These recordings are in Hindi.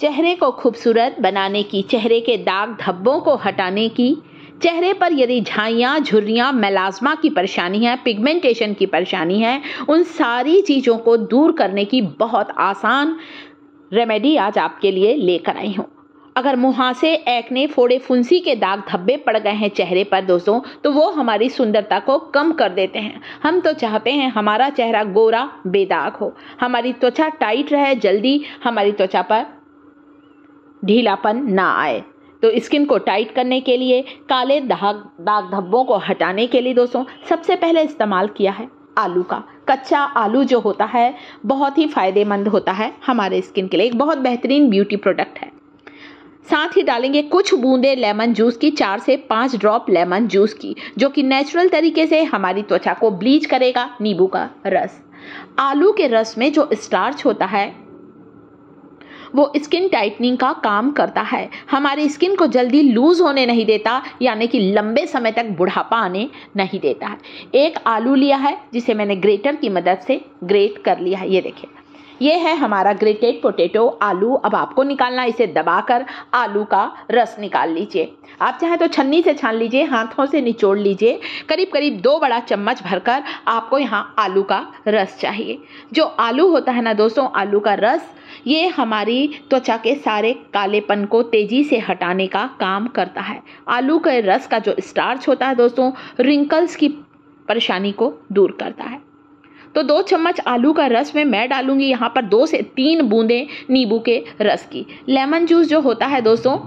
चेहरे को खूबसूरत बनाने की चेहरे के दाग धब्बों को हटाने की चेहरे पर यदि झाइयाँ झुर्रियाँ मेलाज्मा की परेशानी है पिगमेंटेशन की परेशानी है उन सारी चीज़ों को दूर करने की बहुत आसान रेमेडी आज आपके लिए लेकर आई हूँ अगर मुहासे एक्ने फोड़े फुंसी के दाग धब्बे पड़ गए हैं चेहरे पर दोस्तों तो वो हमारी सुंदरता को कम कर देते हैं हम तो चाहते हैं हमारा चेहरा गोरा बेदाग हो हमारी त्वचा टाइट रहे जल्दी हमारी त्वचा पर ढीलापन ना आए तो स्किन को टाइट करने के लिए काले दाग दाग धब्बों को हटाने के लिए दोस्तों सबसे पहले इस्तेमाल किया है आलू का कच्चा आलू जो होता है बहुत ही फायदेमंद होता है हमारे स्किन के लिए एक बहुत बेहतरीन ब्यूटी प्रोडक्ट है साथ ही डालेंगे कुछ बूंदे लेमन जूस की चार से पाँच ड्रॉप लेमन जूस की जो कि नेचुरल तरीके से हमारी त्वचा को ब्लीच करेगा नींबू का रस आलू के रस में जो स्टार्च होता है वो स्किन टाइटनिंग का काम करता है हमारी स्किन को जल्दी लूज़ होने नहीं देता यानी कि लंबे समय तक बुढ़ापा आने नहीं देता है एक आलू लिया है जिसे मैंने ग्रेटर की मदद से ग्रेट कर लिया है ये देखिए ये है हमारा ग्रेटेड पोटैटो आलू अब आपको निकालना इसे दबाकर आलू का रस निकाल लीजिए आप चाहे तो छन्नी से छान लीजिए हाथों से निचोड़ लीजिए करीब करीब दो बड़ा चम्मच भरकर आपको यहाँ आलू का रस चाहिए जो आलू होता है ना दोस्तों आलू का रस ये हमारी त्वचा के सारे कालेपन को तेजी से हटाने का काम करता है आलू के रस का जो स्टार्च होता है दोस्तों रिंकल्स की परेशानी को दूर करता है तो दो चम्मच आलू का रस में मैं डालूंगी यहाँ पर दो से तीन बूंदे नींबू के रस की लेमन जूस जो होता है दोस्तों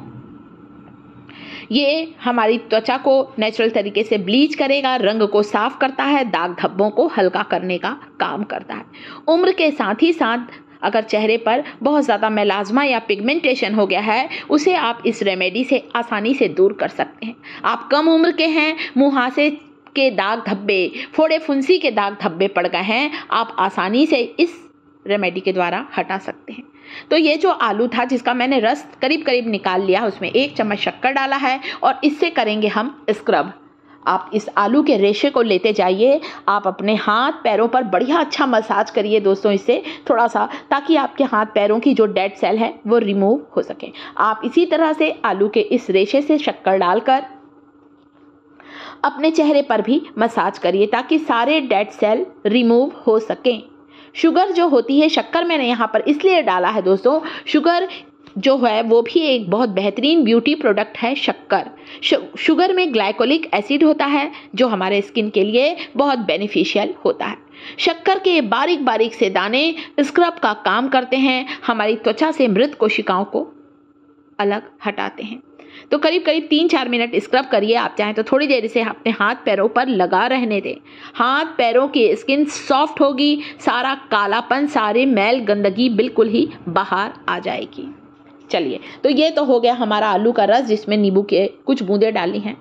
ये हमारी त्वचा को नेचुरल तरीके से ब्लीच करेगा रंग को साफ करता है दाग धब्बों को हल्का करने का काम करता है उम्र के साथ ही साथ अगर चेहरे पर बहुत ज़्यादा मेलाजमा या पिगमेंटेशन हो गया है उसे आप इस रेमेडी से आसानी से दूर कर सकते हैं आप कम उम्र के हैं मुहासे के दाग धब्बे फोड़े फुंसी के दाग धब्बे पड़ गए हैं आप आसानी से इस रेमेडी के द्वारा हटा सकते हैं तो ये जो आलू था जिसका मैंने रस करीब करीब निकाल लिया उसमें एक चम्मच शक्कर डाला है और इससे करेंगे हम स्क्रब आप इस आलू के रेशे को लेते जाइए आप अपने हाथ पैरों पर बढ़िया अच्छा मसाज करिए दोस्तों इससे थोड़ा सा ताकि आपके हाथ पैरों की जो डेड सेल है वो रिमूव हो सके आप इसी तरह से आलू के इस रेशे से शक्कर डालकर अपने चेहरे पर भी मसाज करिए ताकि सारे डेड सेल रिमूव हो सकें शुगर जो होती है शक्कर मैंने यहाँ पर इसलिए डाला है दोस्तों शुगर जो है वो भी एक बहुत बेहतरीन ब्यूटी प्रोडक्ट है शक्कर शुगर में ग्लाइकोलिक एसिड होता है जो हमारे स्किन के लिए बहुत बेनिफिशियल होता है शक्कर के बारीक बारीक से दाने स्क्रब का काम करते हैं हमारी त्वचा से मृत कोशिकाओं को अलग हटाते हैं तो करीब करीब तीन चार मिनट स्क्रब करिए आप चाहें तो थोड़ी देर से अपने हाथ पैरों पर लगा रहने दें हाथ पैरों की स्किन सॉफ्ट होगी सारा कालापन सारे मैल गंदगी बिल्कुल ही बाहर आ जाएगी चलिए तो ये तो हो गया हमारा आलू का रस जिसमें नींबू के कुछ बूंदे डाली हैं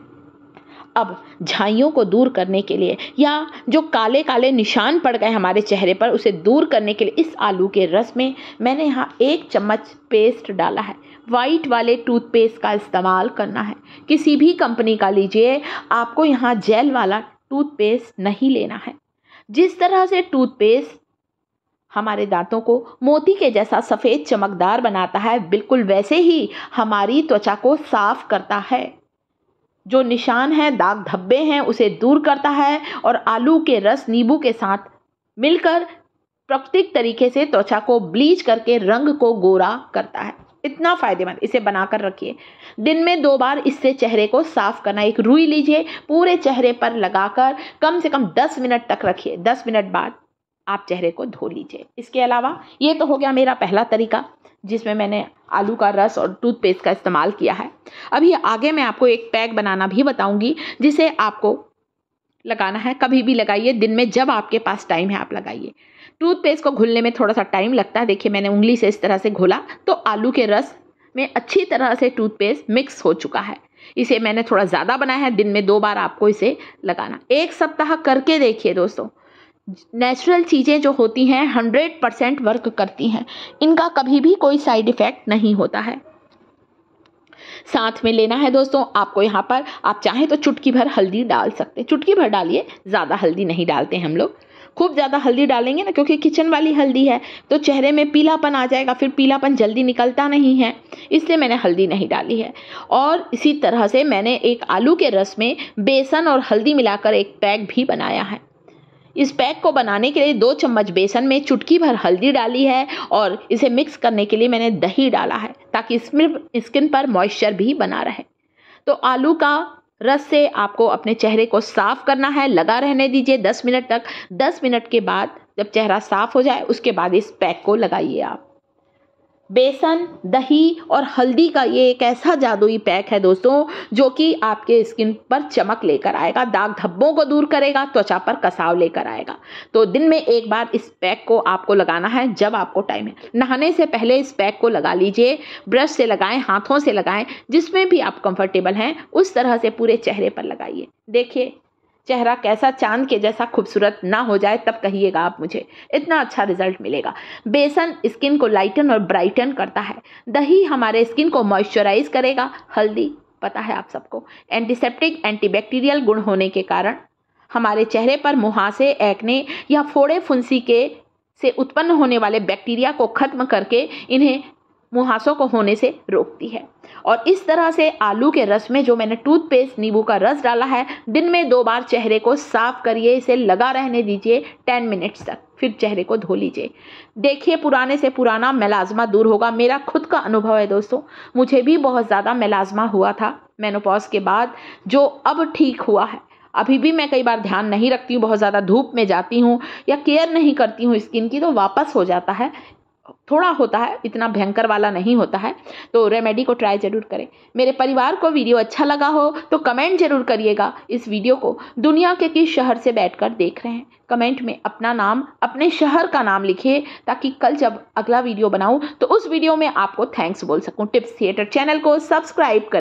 अब झाइयों को दूर करने के लिए या जो काले काले निशान पड़ गए हमारे चेहरे पर उसे दूर करने के लिए इस आलू के रस में मैंने यहाँ एक चम्मच पेस्ट डाला है वाइट वाले टूथपेस्ट का इस्तेमाल करना है किसी भी कंपनी का लीजिए आपको यहाँ जेल वाला टूथपेस्ट नहीं लेना है जिस तरह से टूथपेस्ट हमारे दांतों को मोती के जैसा सफ़ेद चमकदार बनाता है बिल्कुल वैसे ही हमारी त्वचा को साफ करता है जो निशान हैं दाग धब्बे हैं उसे दूर करता है और आलू के रस नींबू के साथ मिलकर प्राकृतिक तरीके से त्वचा को ब्लीच करके रंग को गोरा करता है इतना फायदेमंद इसे बनाकर रखिए दिन में दो बार इससे चेहरे को साफ करना एक रुई लीजिए पूरे चेहरे पर लगाकर कम से कम 10 मिनट तक रखिए 10 मिनट बाद आप चेहरे को धो लीजिए इसके अलावा ये तो हो गया मेरा पहला तरीका जिसमें मैंने आलू का रस और टूथपेस्ट का इस्तेमाल किया है अभी आगे मैं आपको एक पैक बनाना भी बताऊंगी जिसे आपको लगाना है कभी भी लगाइए दिन में जब आपके पास टाइम है आप लगाइए टूथपेस्ट को घुलने में थोड़ा सा टाइम लगता है देखिए मैंने उंगली से इस तरह से घोला तो आलू के रस में अच्छी तरह से टूथपेस्ट मिक्स हो चुका है इसे मैंने थोड़ा ज़्यादा बनाया है दिन में दो बार आपको इसे लगाना एक सप्ताह करके देखिए दोस्तों नेचुरल चीज़ें जो होती हैं हंड्रेड परसेंट वर्क करती हैं इनका कभी भी कोई साइड इफ़ेक्ट नहीं होता है साथ में लेना है दोस्तों आपको यहाँ पर आप चाहें तो चुटकी भर हल्दी डाल सकते चुटकी भर डालिए ज़्यादा हल्दी नहीं डालते हम लोग खूब ज़्यादा हल्दी डालेंगे ना क्योंकि किचन वाली हल्दी है तो चेहरे में पीलापन आ जाएगा फिर पीलापन जल्दी निकलता नहीं है इसलिए मैंने हल्दी नहीं डाली है और इसी तरह से मैंने एक आलू के रस में बेसन और हल्दी मिलाकर एक पैक भी बनाया है इस पैक को बनाने के लिए दो चम्मच बेसन में चुटकी भर हल्दी डाली है और इसे मिक्स करने के लिए मैंने दही डाला है ताकि इसमें स्किन पर मॉइस्चर भी बना रहे तो आलू का रस से आपको अपने चेहरे को साफ करना है लगा रहने दीजिए 10 मिनट तक 10 मिनट के बाद जब चेहरा साफ हो जाए उसके बाद इस पैक को लगाइए आप बेसन दही और हल्दी का ये एक ऐसा जादुई पैक है दोस्तों जो कि आपके स्किन पर चमक लेकर आएगा दाग धब्बों को दूर करेगा त्वचा पर कसाव लेकर आएगा तो दिन में एक बार इस पैक को आपको लगाना है जब आपको टाइम है नहाने से पहले इस पैक को लगा लीजिए ब्रश से लगाएं हाथों से लगाएं जिसमें भी आप कंफर्टेबल हैं उस तरह से पूरे चेहरे पर लगाइए देखिए चेहरा कैसा चांद के जैसा खूबसूरत ना हो जाए तब कहिएगा आप मुझे इतना अच्छा रिजल्ट मिलेगा बेसन स्किन को लाइटन और ब्राइटन करता है दही हमारे स्किन को मॉइस्चराइज करेगा हल्दी पता है आप सबको एंटीसेप्टिक एंटीबैक्टीरियल गुण होने के कारण हमारे चेहरे पर मुहासे एक्ने या फोड़े फुंसी के से उत्पन्न होने वाले बैक्टीरिया को खत्म करके इन्हें मुहासों को होने से रोकती है और इस तरह से आलू के रस में जो मैंने टूथपेस्ट नींबू का रस डाला है दिन में दो बार चेहरे को साफ करिए इसे लगा रहने दीजिए टेन मिनट्स तक फिर चेहरे को धो लीजिए देखिए पुराने से पुराना मेलाजमा दूर होगा मेरा खुद का अनुभव है दोस्तों मुझे भी बहुत ज़्यादा मेलाजमा हुआ था मेनोपॉज के बाद जो अब ठीक हुआ है अभी भी मैं कई बार ध्यान नहीं रखती हूँ बहुत ज़्यादा धूप में जाती हूँ या केयर नहीं करती हूँ स्किन की तो वापस हो जाता है थोड़ा होता है इतना भयंकर वाला नहीं होता है तो रेमेडी को ट्राई ज़रूर करें मेरे परिवार को वीडियो अच्छा लगा हो तो कमेंट ज़रूर करिएगा इस वीडियो को दुनिया के किस शहर से बैठकर देख रहे हैं कमेंट में अपना नाम अपने शहर का नाम लिखिए ताकि कल जब अगला वीडियो बनाऊँ तो उस वीडियो में आपको थैंक्स बोल सकूँ टिप्स थिएटर चैनल को सब्सक्राइब करें